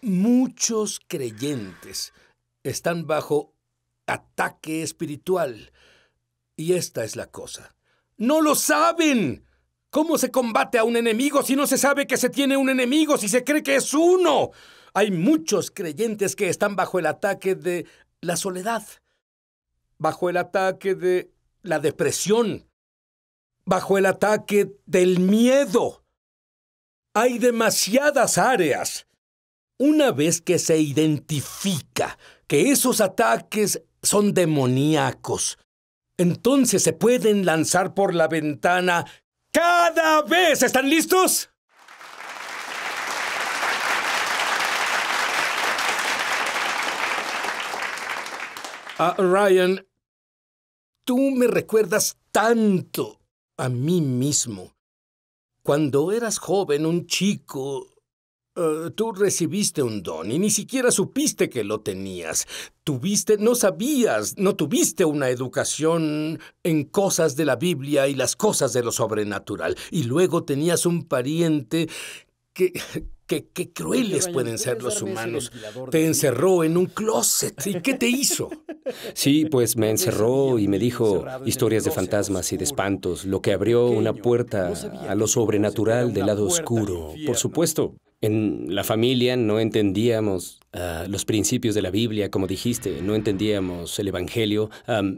Muchos creyentes están bajo ataque espiritual. Y esta es la cosa. No lo saben. ¿Cómo se combate a un enemigo si no se sabe que se tiene un enemigo, si se cree que es uno? Hay muchos creyentes que están bajo el ataque de la soledad, bajo el ataque de la depresión, bajo el ataque del miedo. Hay demasiadas áreas una vez que se identifica que esos ataques son demoníacos, entonces se pueden lanzar por la ventana cada vez. ¿Están listos? Ah, Ryan, tú me recuerdas tanto a mí mismo. Cuando eras joven, un chico eh, tú recibiste un don y ni siquiera supiste que lo tenías. Tuviste, no sabías, no tuviste una educación en cosas de la Biblia y las cosas de lo sobrenatural. Y luego tenías un pariente que, qué crueles pueden ser los humanos. Te encerró en un closet. ¿Y qué te hizo? Sí, pues me encerró y me dijo historias de fantasmas y de espantos, lo que abrió una puerta a lo sobrenatural del lado oscuro, por supuesto en la familia no entendíamos Ah, los principios de la Biblia, como dijiste, no entendíamos el Evangelio.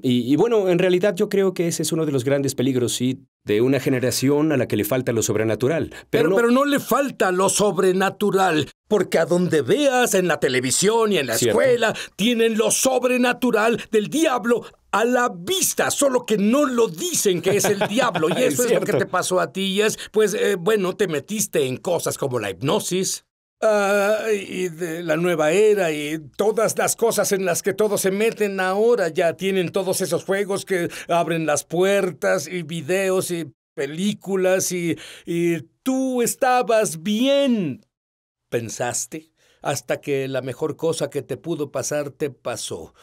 y, bueno, en realidad yo creo que ese es uno de los grandes peligros, sí, de una generación a la que le falta lo sobrenatural. Pero, no... le falta lo sobrenatural, porque a donde veas, en la televisión y en la escuela, tienen lo sobrenatural del diablo a la vista, solo que no lo dicen que es el diablo. Y eso es, lo que te pasó a ti. Y es, pues, eh, bueno, te metiste en cosas como la hipnosis. Ah, y de la nueva era y todas las cosas en las que todos se meten ahora. Ya tienen todos esos juegos que abren las puertas y videos y películas y, y tú estabas bien. Pensaste hasta que la mejor cosa que te pudo pasar te pasó.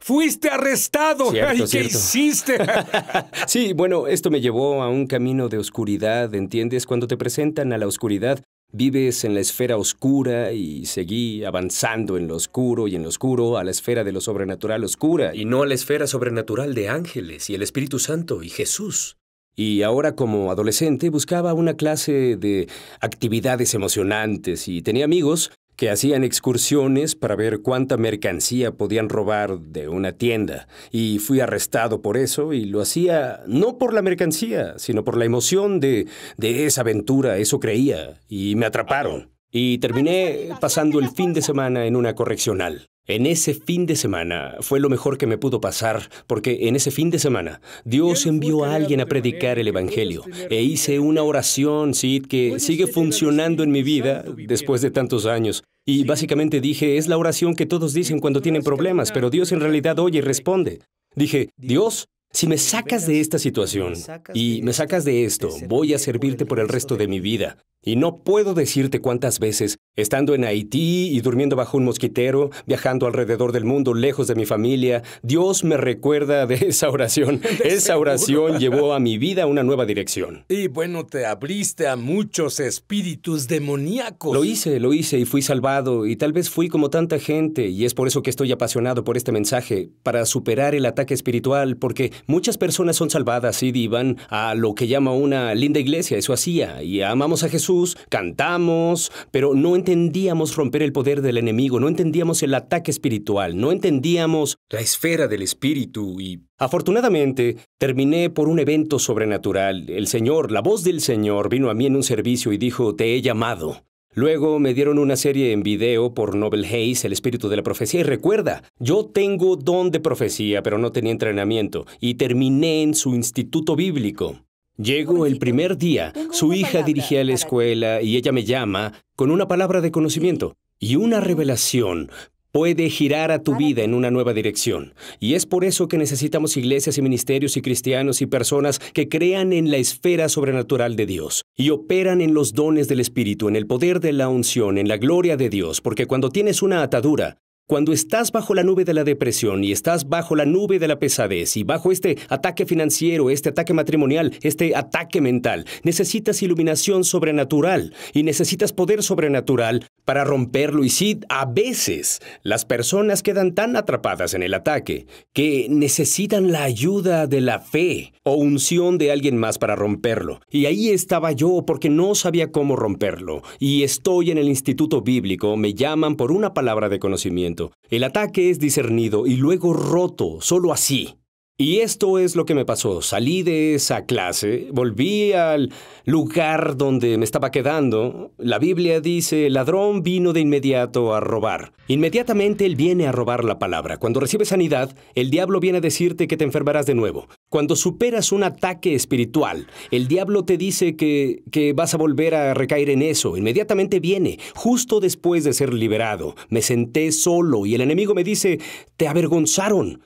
Fuiste arrestado. ¿Y ¿Qué hiciste? sí, bueno, esto me llevó a un camino de oscuridad, ¿entiendes? Cuando te presentan a la oscuridad, Vives en la esfera oscura y seguí avanzando en lo oscuro y en lo oscuro a la esfera de lo sobrenatural oscura. Y no a la esfera sobrenatural de ángeles y el Espíritu Santo y Jesús. Y ahora como adolescente buscaba una clase de actividades emocionantes y tenía amigos que hacían excursiones para ver cuánta mercancía podían robar de una tienda, y fui arrestado por eso, y lo hacía no por la mercancía, sino por la emoción de, de esa aventura, eso creía, y me atraparon. Y terminé pasando el fin de semana en una correccional. En ese fin de semana fue lo mejor que me pudo pasar, porque en ese fin de semana Dios envió a alguien a predicar el Evangelio e hice una oración, Sid, que sigue funcionando en mi vida después de tantos años. Y básicamente dije, es la oración que todos dicen cuando tienen problemas, pero Dios en realidad oye y responde. Dije, Dios, si me sacas de esta situación y me sacas de este esto, voy a servirte por el resto de mi vida. Y no puedo decirte cuántas veces, estando en Haití y durmiendo bajo un mosquitero, viajando alrededor del mundo lejos de mi familia, Dios me recuerda de esa oración. esa oración llevó a mi vida una nueva dirección. Y bueno, te abriste a muchos espíritus demoníacos. Lo hice, lo hice y fui salvado y tal vez fui como tanta gente y es por eso que estoy apasionado por este mensaje, para superar el ataque espiritual, porque muchas personas son salvadas y van a lo que llama una linda iglesia, eso hacía, y amamos a Jesús cantamos, pero no entendíamos romper el poder del enemigo, no entendíamos el ataque espiritual, no entendíamos la esfera del espíritu y... Afortunadamente, terminé por un evento sobrenatural. El Señor, la voz del Señor, vino a mí en un servicio y dijo, te he llamado. Luego me dieron una serie en video por Nobel Hayes, El Espíritu de la Profecía. Y recuerda, yo tengo don de profecía, pero no tenía entrenamiento. Y terminé en su instituto bíblico. Llego el primer día, su hija dirigía la escuela y ella me llama con una palabra de conocimiento y una revelación puede girar a tu vida en una nueva dirección. Y es por eso que necesitamos iglesias y ministerios y cristianos y personas que crean en la esfera sobrenatural de Dios y operan en los dones del Espíritu, en el poder de la unción, en la gloria de Dios, porque cuando tienes una atadura, cuando estás bajo la nube de la depresión y estás bajo la nube de la pesadez y bajo este ataque financiero, este ataque matrimonial, este ataque mental, necesitas iluminación sobrenatural y necesitas poder sobrenatural para romperlo. Y sí, a veces las personas quedan tan atrapadas en el ataque que necesitan la ayuda de la fe o unción de alguien más para romperlo. Y ahí estaba yo porque no sabía cómo romperlo. Y estoy en el instituto bíblico, me llaman por una palabra de conocimiento el ataque es discernido y luego roto, solo así. Y esto es lo que me pasó. Salí de esa clase, volví al lugar donde me estaba quedando. La Biblia dice, el ladrón vino de inmediato a robar. Inmediatamente él viene a robar la palabra. Cuando recibes sanidad, el diablo viene a decirte que te enfermarás de nuevo. Cuando superas un ataque espiritual, el diablo te dice que, que vas a volver a recaer en eso. Inmediatamente viene, justo después de ser liberado. Me senté solo y el enemigo me dice, te avergonzaron.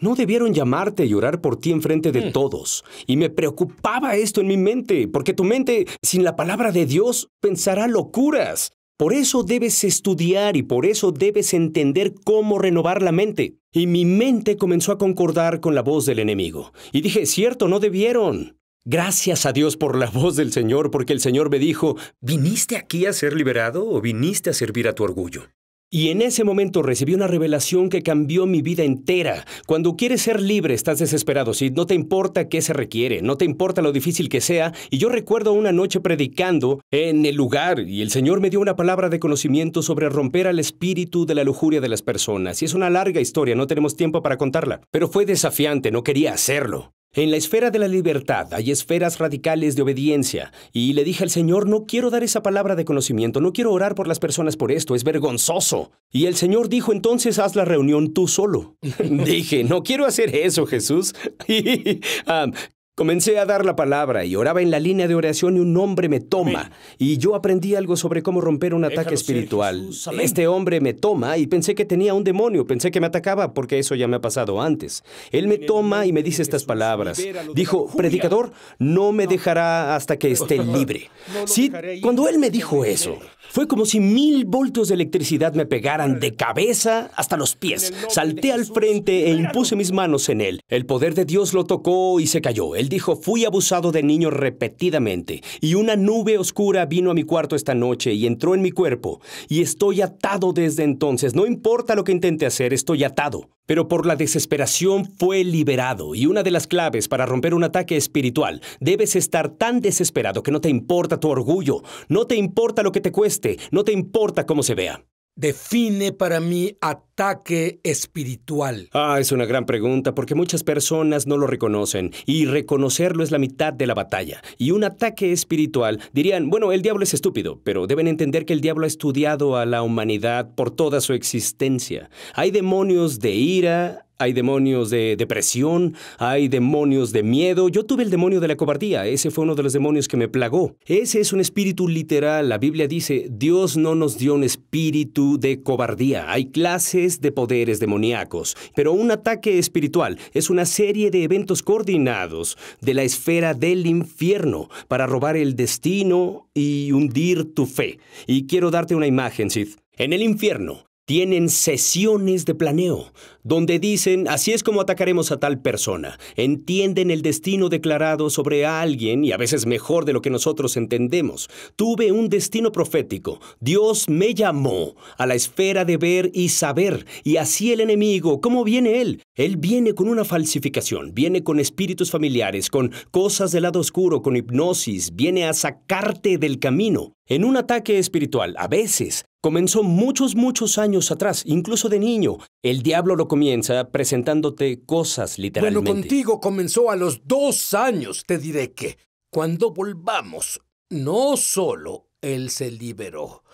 No debieron llamarte y orar por ti en frente de mm. todos. Y me preocupaba esto en mi mente, porque tu mente, sin la palabra de Dios, pensará locuras. Por eso debes estudiar y por eso debes entender cómo renovar la mente. Y mi mente comenzó a concordar con la voz del enemigo. Y dije, cierto, no debieron. Gracias a Dios por la voz del Señor, porque el Señor me dijo, ¿viniste aquí a ser liberado o viniste a servir a tu orgullo? Y en ese momento recibí una revelación que cambió mi vida entera. Cuando quieres ser libre, estás desesperado, si no te importa qué se requiere, no te importa lo difícil que sea. Y yo recuerdo una noche predicando en el lugar y el Señor me dio una palabra de conocimiento sobre romper al espíritu de la lujuria de las personas. Y es una larga historia, no tenemos tiempo para contarla. Pero fue desafiante, no quería hacerlo. En la esfera de la libertad hay esferas radicales de obediencia. Y le dije al Señor, no quiero dar esa palabra de conocimiento, no quiero orar por las personas por esto, es vergonzoso. Y el Señor dijo, entonces haz la reunión tú solo. dije, no quiero hacer eso, Jesús. Comencé a dar la palabra y oraba en la línea de oración y un hombre me toma. Y yo aprendí algo sobre cómo romper un ataque espiritual. este hombre me toma y pensé que tenía un demonio, pensé que me atacaba porque eso ya me ha pasado antes. Él me toma y me dice estas palabras. Dijo, predicador, no me dejará hasta que esté libre. Sí, cuando él me dijo eso, fue como si mil voltios de electricidad me pegaran de cabeza hasta los pies. Salté al frente e impuse mis manos en él. El poder de Dios lo tocó y se cayó dijo, fui abusado de niño repetidamente, y una nube oscura vino a mi cuarto esta noche y entró en mi cuerpo, y estoy atado desde entonces. No importa lo que intente hacer, estoy atado. Pero por la desesperación fue liberado, y una de las claves para romper un ataque espiritual, debes estar tan desesperado que no te importa tu orgullo, no te importa lo que te cueste, no te importa cómo se vea define para mí ataque espiritual? Ah, es una gran pregunta porque muchas personas no lo reconocen y reconocerlo es la mitad de la batalla. Y un ataque espiritual dirían, bueno, el diablo es estúpido, pero deben entender que el diablo ha estudiado a la humanidad por toda su existencia. Hay demonios de ira, hay demonios de depresión, hay demonios de miedo. Yo tuve el demonio de la cobardía, ese fue uno de los demonios que me plagó. Ese es un espíritu literal. La Biblia dice, Dios no nos dio un espíritu de cobardía. Hay clases de poderes demoníacos. Pero un ataque espiritual es una serie de eventos coordinados de la esfera del infierno para robar el destino y hundir tu fe. Y quiero darte una imagen, Sid. En el infierno tienen sesiones de planeo, donde dicen, así es como atacaremos a tal persona, entienden el destino declarado sobre alguien y a veces mejor de lo que nosotros entendemos. Tuve un destino profético, Dios me llamó a la esfera de ver y saber, y así el enemigo, ¿cómo viene él? Él viene con una falsificación, viene con espíritus familiares, con cosas del lado oscuro, con hipnosis, viene a sacarte del camino en un ataque espiritual, a veces, comenzó muchos, muchos años atrás, incluso de niño. El diablo lo comienza presentándote cosas literalmente. Bueno, contigo comenzó a los dos años, te diré que. Cuando volvamos, no solo él se liberó,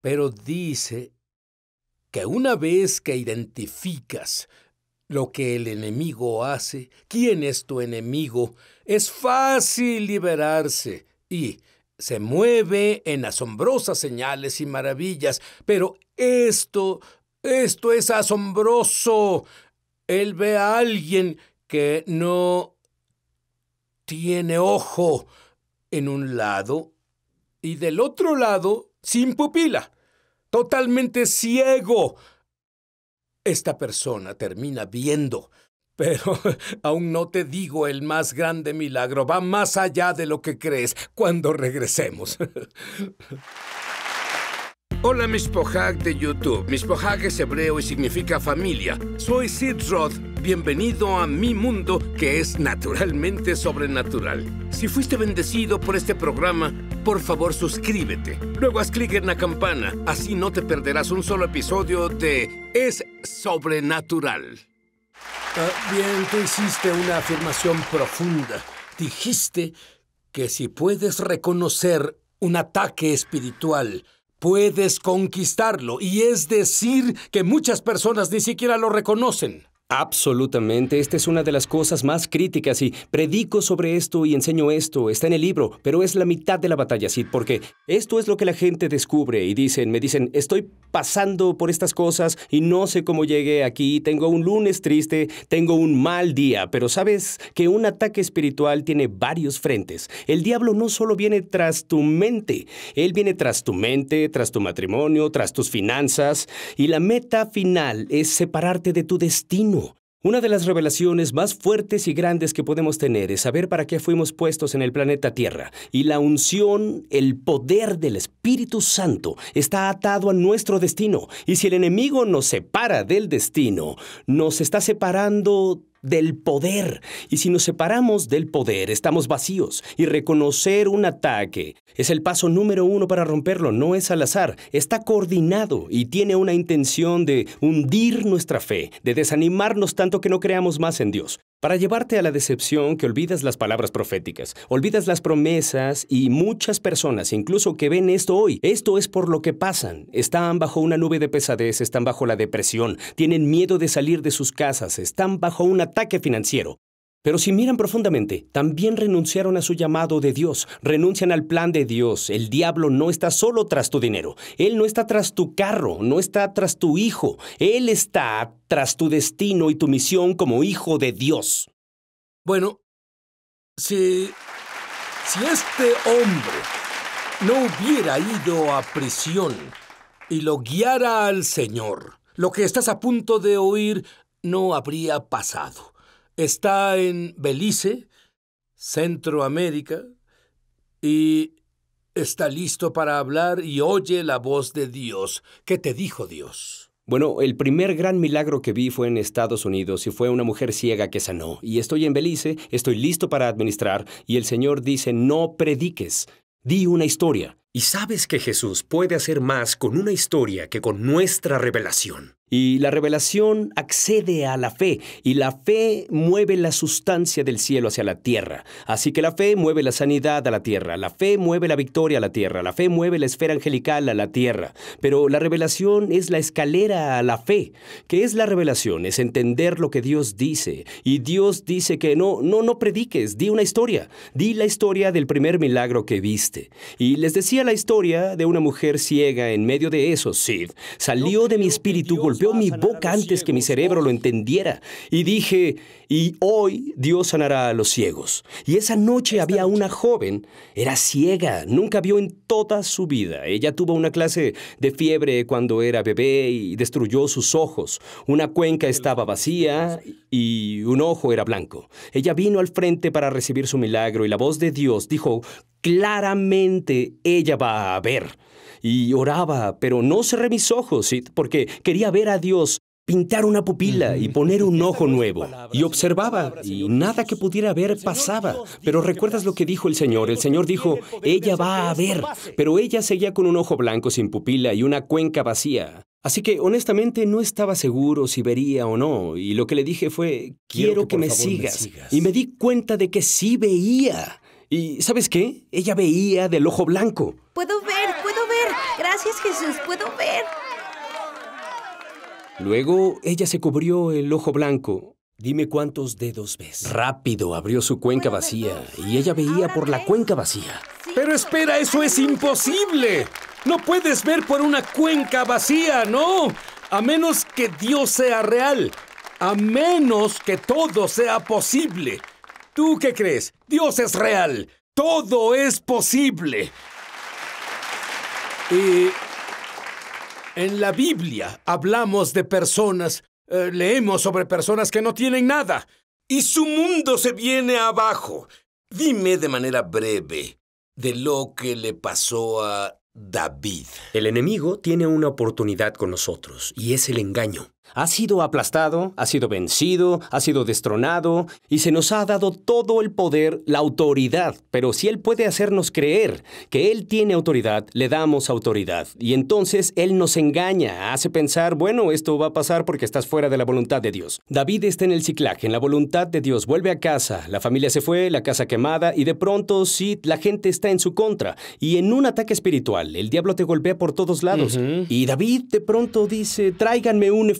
pero dice que una vez que identificas lo que el enemigo hace, quién es tu enemigo, es fácil liberarse y se mueve en asombrosas señales y maravillas, pero esto, esto es asombroso. Él ve a alguien que no tiene ojo en un lado y del otro lado sin pupila, totalmente ciego. Esta persona termina viendo pero aún no te digo el más grande milagro. Va más allá de lo que crees cuando regresemos. Hola pohag de YouTube. pohag es hebreo y significa familia. Soy Sid Roth. Bienvenido a mi mundo que es naturalmente sobrenatural. Si fuiste bendecido por este programa, por favor suscríbete. Luego haz clic en la campana. Así no te perderás un solo episodio de Es Sobrenatural bien, tú hiciste una afirmación profunda. Dijiste que si puedes reconocer un ataque espiritual, puedes conquistarlo. Y es decir que muchas personas ni siquiera lo reconocen. Absolutamente, esta es una de las cosas más críticas y predico sobre esto y enseño esto, está en el libro, pero es la mitad de la batalla, Sí, porque esto es lo que la gente descubre y dicen, me dicen, estoy pasando por estas cosas y no sé cómo llegué aquí, tengo un lunes triste, tengo un mal día, pero sabes que un ataque espiritual tiene varios frentes. El diablo no solo viene tras tu mente, él viene tras tu mente, tras tu matrimonio, tras tus finanzas y la meta final es separarte de tu destino una de las revelaciones más fuertes y grandes que podemos tener es saber para qué fuimos puestos en el planeta Tierra. Y la unción, el poder del Espíritu Santo está atado a nuestro destino. Y si el enemigo nos separa del destino, nos está separando del poder. Y si nos separamos del poder, estamos vacíos. Y reconocer un ataque es el paso número uno para romperlo. No es al azar. Está coordinado y tiene una intención de hundir nuestra fe, de desanimarnos tanto que no creamos más en Dios para llevarte a la decepción que olvidas las palabras proféticas, olvidas las promesas y muchas personas, incluso que ven esto hoy, esto es por lo que pasan. Están bajo una nube de pesadez, están bajo la depresión, tienen miedo de salir de sus casas, están bajo un ataque financiero. Pero si miran profundamente, también renunciaron a su llamado de Dios, renuncian al plan de Dios. El diablo no está solo tras tu dinero, él no está tras tu carro, no está tras tu hijo, él está tras tu destino y tu misión como hijo de Dios. Bueno, si, si este hombre no hubiera ido a prisión y lo guiara al Señor, lo que estás a punto de oír no habría pasado. Está en Belice, Centroamérica, y está listo para hablar y oye la voz de Dios. ¿Qué te dijo Dios? Bueno, el primer gran milagro que vi fue en Estados Unidos y fue una mujer ciega que sanó. Y estoy en Belice, estoy listo para administrar y el Señor dice, no prediques, di una historia. Y sabes que Jesús puede hacer más con una historia que con nuestra revelación. Y la revelación accede a la fe, y la fe mueve la sustancia del cielo hacia la tierra. Así que la fe mueve la sanidad a la tierra, la fe mueve la victoria a la tierra, la fe mueve la esfera angelical a la tierra. Pero la revelación es la escalera a la fe. ¿Qué es la revelación? Es entender lo que Dios dice. Y Dios dice que no, no, no prediques, di una historia. Di la historia del primer milagro que viste. Y les decía la historia de una mujer ciega en medio de eso, Sid. Salió de mi espíritu, golpeó mi boca antes que mi cerebro lo entendiera. Y dije, y hoy Dios sanará a los ciegos. Y esa noche había una joven, era ciega, nunca vio en toda su vida. Ella tuvo una clase de fiebre cuando era bebé y destruyó sus ojos. Una cuenca estaba vacía y un ojo era blanco. Ella vino al frente para recibir su milagro y la voz de Dios dijo, claramente ella va a ver. Y oraba, pero no cerré mis ojos, porque quería ver a Dios pintar una pupila y poner un ojo nuevo. Y observaba, y nada que pudiera ver pasaba. Pero recuerdas lo que dijo el Señor. El Señor dijo, ella va a ver. Pero ella seguía con un ojo blanco sin pupila y una cuenca vacía. Así que honestamente no estaba seguro si vería o no. Y lo que le dije fue, quiero, que, me, me sigas. Y me di cuenta de que sí veía. ¿Y sabes qué? Ella veía del ojo blanco. Puedo ver, puedo ver. Gracias Jesús, puedo ver. Luego ella se cubrió el ojo blanco. Dime cuántos dedos ves. Rápido abrió su cuenca vacía y ella veía por la cuenca vacía. Pero espera, eso es imposible. No puedes ver por una cuenca vacía, ¿no? A menos que Dios sea real. A menos que todo sea posible. ¿Tú qué crees? Dios es real. Todo es posible. Y en la Biblia hablamos de personas, eh, leemos sobre personas que no tienen nada y su mundo se viene abajo. Dime de manera breve de lo que le pasó a David. El enemigo tiene una oportunidad con nosotros y es el engaño. Ha sido aplastado, ha sido vencido, ha sido destronado, y se nos ha dado todo el poder, la autoridad. Pero si Él puede hacernos creer que Él tiene autoridad, le damos autoridad. Y entonces Él nos engaña, hace pensar, bueno, esto va a pasar porque estás fuera de la voluntad de Dios. David está en el ciclaje, en la voluntad de Dios, vuelve a casa, la familia se fue, la casa quemada, y de pronto sí, la gente está en su contra. Y en un ataque espiritual, el diablo te golpea por todos lados. Y David de pronto dice, tráiganme un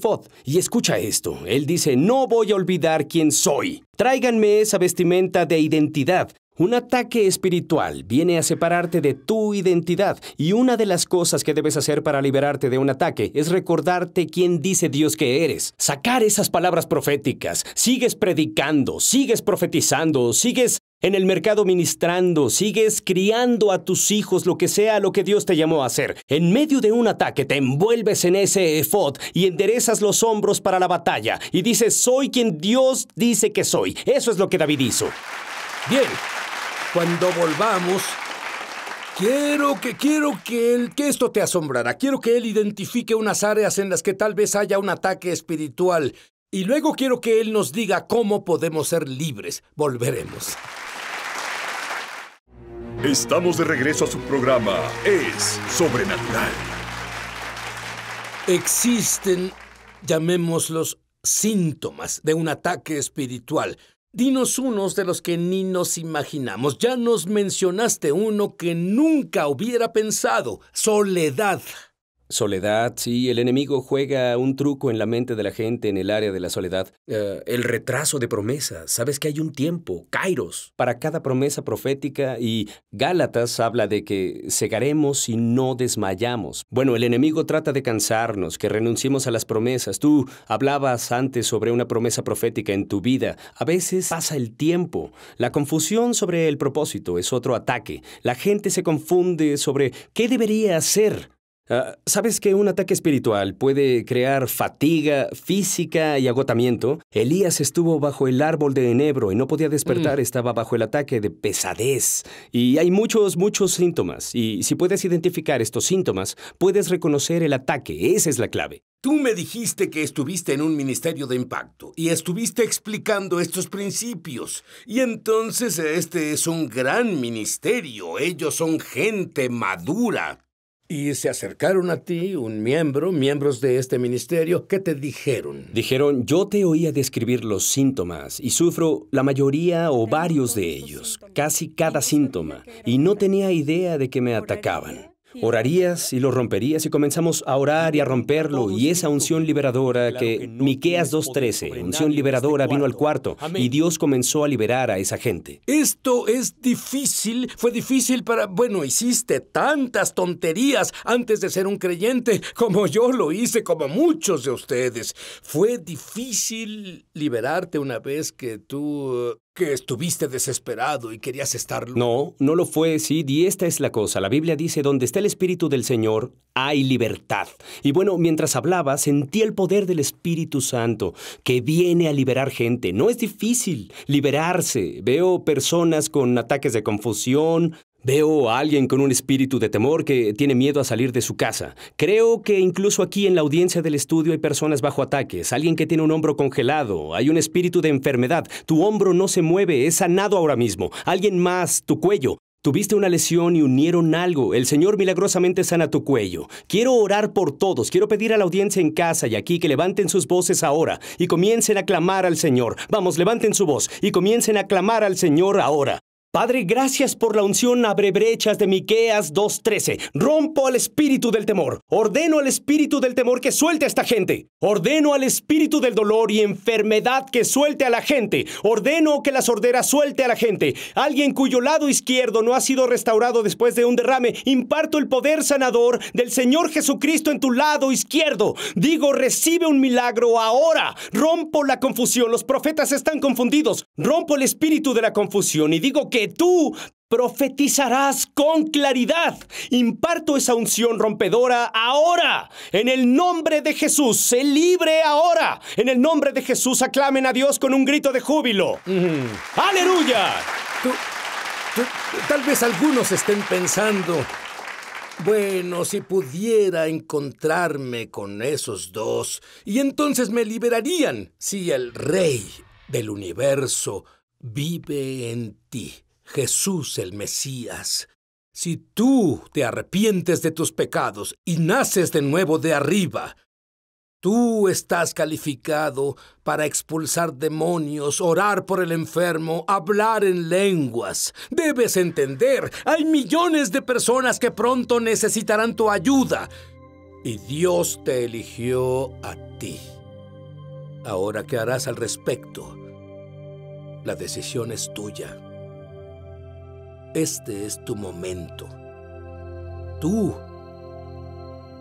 y escucha esto. Él dice, no voy a olvidar quién soy. Tráiganme esa vestimenta de identidad. Un ataque espiritual viene a separarte de tu identidad y una de las cosas que debes hacer para liberarte de un ataque es recordarte quién dice Dios que eres. Sacar esas palabras proféticas. Sigues predicando, sigues profetizando, sigues en el mercado ministrando, sigues criando a tus hijos, lo que sea lo que Dios te llamó a hacer. En medio de un ataque te envuelves en ese efod y enderezas los hombros para la batalla y dices, soy quien Dios dice que soy. Eso es lo que David hizo. Bien, cuando volvamos, Quiero que, quiero que él, que esto te asombrara. Quiero que él identifique unas áreas en las que tal vez haya un ataque espiritual. Y luego quiero que él nos diga cómo podemos ser libres. Volveremos. Estamos de regreso a su programa. Es sobrenatural. Existen, llamémoslos, síntomas de un ataque espiritual. Dinos unos de los que ni nos imaginamos. Ya nos mencionaste uno que nunca hubiera pensado. Soledad. Soledad, sí, el enemigo juega un truco en la mente de la gente en el área de la soledad. Eh, el retraso de promesas. Sabes que hay un tiempo, Kairos. Para cada promesa profética y Gálatas habla de que segaremos y no desmayamos. Bueno, el enemigo trata de cansarnos, que renunciemos a las promesas. Tú hablabas antes sobre una promesa profética en tu vida. A veces pasa el tiempo. La confusión sobre el propósito es otro ataque. La gente se confunde sobre qué debería hacer. Ah, ¿Sabes que un ataque espiritual puede crear fatiga física y agotamiento? Elías estuvo bajo el árbol de enebro y no podía despertar, mm. estaba bajo el ataque de pesadez. Y hay muchos, muchos síntomas. Y si puedes identificar estos síntomas, puedes reconocer el ataque. Esa es la clave. Tú me dijiste que estuviste en un ministerio de impacto y estuviste explicando estos principios. Y entonces este es un gran ministerio. Ellos son gente madura. Y se acercaron a ti un miembro, miembros de este ministerio, ¿qué te dijeron? Dijeron, yo te oía describir los síntomas y sufro la mayoría o varios de ellos, casi cada síntoma, y no tenía idea de que me atacaban. Orarías y lo romperías y comenzamos a orar y a romperlo y esa unción liberadora que Miqueas 2:13, unción este liberadora vino al cuarto y Dios comenzó a liberar a esa gente. Esto es difícil, fue difícil para, bueno, hiciste tantas tonterías antes de ser un creyente como yo lo hice, como muchos de ustedes. Fue difícil liberarte una vez que tú que estuviste desesperado y querías estarlo. No, no lo fue, sí, y esta es la cosa. La Biblia dice, donde está el Espíritu del Señor, hay libertad. Y bueno, mientras hablaba, sentí el poder del Espíritu Santo, que viene a liberar gente. No es difícil liberarse. Veo personas con ataques de confusión, Veo a alguien con un espíritu de temor que tiene miedo a salir de su casa. Creo que incluso aquí en la audiencia del estudio hay personas bajo ataques, alguien que tiene un hombro congelado, hay un espíritu de enfermedad, tu hombro no se mueve, es sanado ahora mismo, alguien más, tu cuello. Tuviste una lesión y unieron algo. El Señor milagrosamente sana tu cuello. Quiero orar por todos. Quiero pedir a la audiencia en casa y aquí que levanten sus voces ahora y comiencen a clamar al Señor. Vamos, levanten su voz y comiencen a clamar al Señor ahora. Padre, gracias por la unción abre brechas de Miqueas 2:13. Rompo al espíritu del temor. Ordeno al espíritu del temor que suelte a esta gente. Ordeno al espíritu del dolor y enfermedad que suelte a la gente. Ordeno que la sordera suelte a la gente. Alguien cuyo lado izquierdo no ha sido restaurado después de un derrame, imparto el poder sanador del Señor Jesucristo en tu lado izquierdo. Digo, recibe un milagro ahora. Rompo la confusión. Los profetas están confundidos. Rompo el espíritu de la confusión y digo que tú profetizarás con claridad. Imparto esa unción rompedora ahora, en el nombre de Jesús. ¡Se libre ahora. En el nombre de Jesús, aclamen a Dios con un grito de júbilo. ¡Aleluya! tal vez algunos estén pensando, bueno, si pudiera encontrarme con esos dos, y entonces me liberarían si el rey del universo vive en ti. Jesús el Mesías, si tú te arrepientes de tus pecados y naces de nuevo de arriba, tú estás calificado para expulsar demonios, orar por el enfermo, hablar en lenguas. Debes entender, hay millones de personas que pronto necesitarán tu ayuda. Y Dios te eligió a ti. Ahora, ¿qué harás al respecto? La decisión es tuya este es tu momento. Tú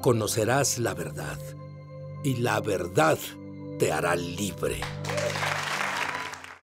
conocerás la verdad y la verdad te hará libre.